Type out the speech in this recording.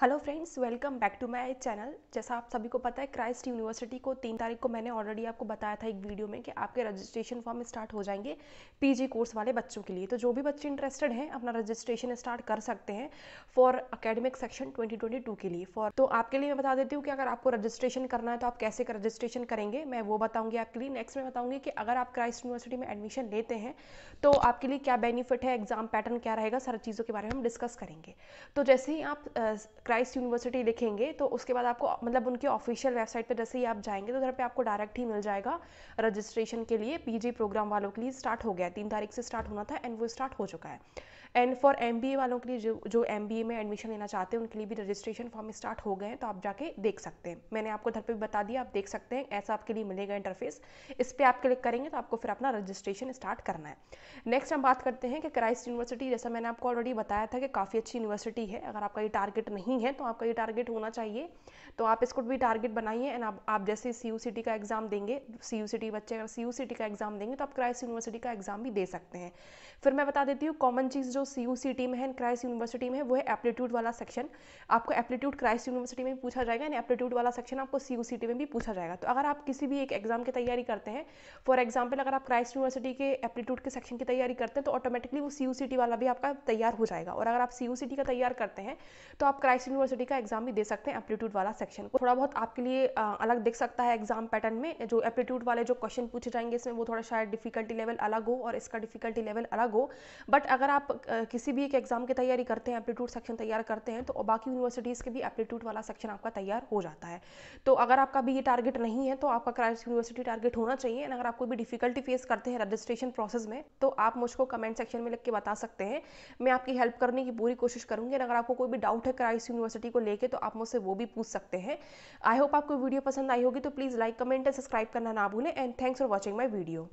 hello friends welcome back to my channel जैसा आप सभी को पता है क्राइस्ट यूनिवर्सिटी को तीन तारीख को मैंने ऑलरेडी आपको बताया था एक वीडियो में कि आपके रजिस्ट्रेशन फॉर्म स्टार्ट हो जाएंगे पीजी कोर्स वाले बच्चों के लिए तो जो भी बच्चे इंटरेस्टेड हैं अपना रजिस्ट्रेशन स्टार्ट कर सकते हैं फॉर अकेडमिक सेक्शन ट्वेंटी के लिए फॉर तो आपके लिए मैं बता देती हूँ कि अगर आपको रजिस्ट्रेशन करना है तो आप कैसे रजिस्ट्रेशन करेंगे मैं वो बताऊँगी आपके लिए नेक्स्ट में बताऊँगी कि अगर आप क्राइस्ट यूनिवर्सिटी में एडमिशन लेते हैं तो आपके लिए क्या बेनिफिट है एग्जाम पैटर्न क्या रहेगा सारी चीज़ों के बारे में हम डिस्कस करेंगे तो जैसे ही आप क्राइस्ट यूनिवर्सिटी लिखेंगे तो उसके बाद आपको मतलब उनके ऑफिशियल वेबसाइट पे जैसे ही आप जाएंगे तो उधर पे आपको डायरेक्ट ही मिल जाएगा रजिस्ट्रेशन के लिए पीजी प्रोग्राम वालों के लिए स्टार्ट हो गया है तीन तारीख से स्टार्ट होना था एंड वो स्टार्ट हो चुका है एंड फॉर एम वालों के लिए जो जो एम में एडमिशन लेना चाहते हैं उनके लिए भी रजिस्ट्रेशन फॉर्म स्टार्ट हो गए हैं तो आप जाके देख सकते हैं मैंने आपको घर पर बता दिया आप देख सकते हैं ऐसा आपके लिए मिलेगा इंटरफेस इस पर आप क्लिक करेंगे तो आपको फिर अपना रजिस्ट्रेशन स्टार्ट करना है नेक्स्ट हम बात करते हैं कि क्राइस्ट यूनिवर्सिटी जैसा मैंने आपको ऑलरेडी बताया था कि काफ़ी अच्छी यूनिवर्सिटी है अगर आपका ये टारगेट नहीं नहीं है तो आपका ये टारगेट होना चाहिए तो आप इसको भी टारगेट बनाइए एंड आप आप जैसे सी यू का एग्ज़ाम देंगे सी यू बच्चे अगर सी यू का एग्ज़ाम देंगे तो आप क्राइस यूनिवर्सिटी का एग्ज़ाम भी दे सकते हैं फिर मैं बता देती हूँ कॉमन चीज़ जो सी यू में है क्राइस यूनिवर्सिटी में है वो है एप्टीट्यूड वाला सेक्शन आपको एप्टीट्यूड क्राइस यूनिवर्सिटी में भी पूछा जाएगा एंड एप्टीट्यूड वाला सेक्शन आपको सी यू में भी पूछा जाएगा तो अगर आप किसी भी एक एग्ज़ाम की तैयारी करते हैं फॉर एग्जाम्पल अगर आप क्राइस्ट यूनिवर्सिटी के एप्टीट्यूड के सेक्शन की तैयारी करते हैं तो ऑटोमेटिकली वो सी वाला भी आपका तैयार हो जाएगा और अगर आप सी का तैयार करते हैं तो आप क्राइस्ट टैक्स यूनिवर्सिटी का एग्जाम भी दे सकते हैं एप्टीट्यूड वाला सेक्शन को थोड़ा बहुत आपके लिए अलग दिख सकता है एग्जाम पैटर्न में जो एप्टीट्यूड वाले जो क्वेश्चन पूछे जाएंगे इसमें वो थोड़ा शायद डिफिकल्टी लेवल अलग हो और इसका डिफिकल्टी लेवल अलग हो बट अगर आप किसी भी एक एग्जाम की तैयारी करते हैं एप्टीट्यूड सेक्शन तैयार करते हैं तो बाकी यूनिवर्सिटीज़ के भी एप्टीट्यूड वाला सेक्शन आपका तैयार हो जाता है तो अगर आपका भी ये टारगेट नहीं है तो आपका क्राइस यूनिवर्सिटी टारगेट होना चाहिए एंड अगर आप कोई भी डिफिकल्टी फेस करते हैं रजिस्ट्रेशन प्रोसेस में तो आप मुझको कमेंट सेक्शन में लिख के बता सकते हैं मैं आपकी हेल्प करने की पूरी कोशिश करूंगी अगर आपको कोई भी डाउट है क्राइस यूनिवर्सिटी को लेके तो आप मुझसे वो भी पूछ सकते हैं आई होप आपको वीडियो पसंद आई होगी तो please like comment and subscribe करना ना भूलें and thanks for watching my video